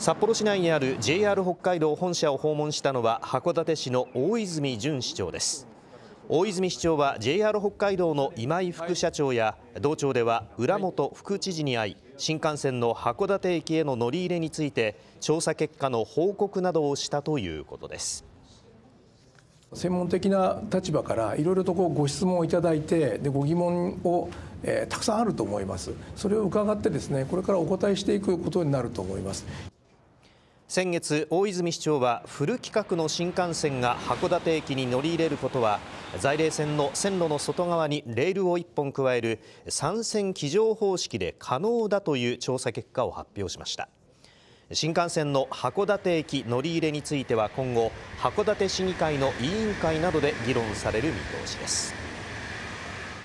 札幌市内にある JR 北海道本社を訪問したのは函館市の大泉淳市長です大泉市長は JR 北海道の今井副社長や道庁では浦本副知事に会い新幹線の函館駅への乗り入れについて調査結果の報告などをしたということです専門的な立場からいろいろとこうご質問をいただいてでご疑問を、えー、たくさんあると思いますそれを伺ってですねこれからお答えしていくことになると思います先月大泉市長はフル規格の新幹線が函館駅に乗り入れることは在来線の線路の外側にレールを1本加える参線機乗方式で可能だという調査結果を発表しました新幹線の函館駅乗り入れについては今後函館市議会の委員会などで議論される見通しです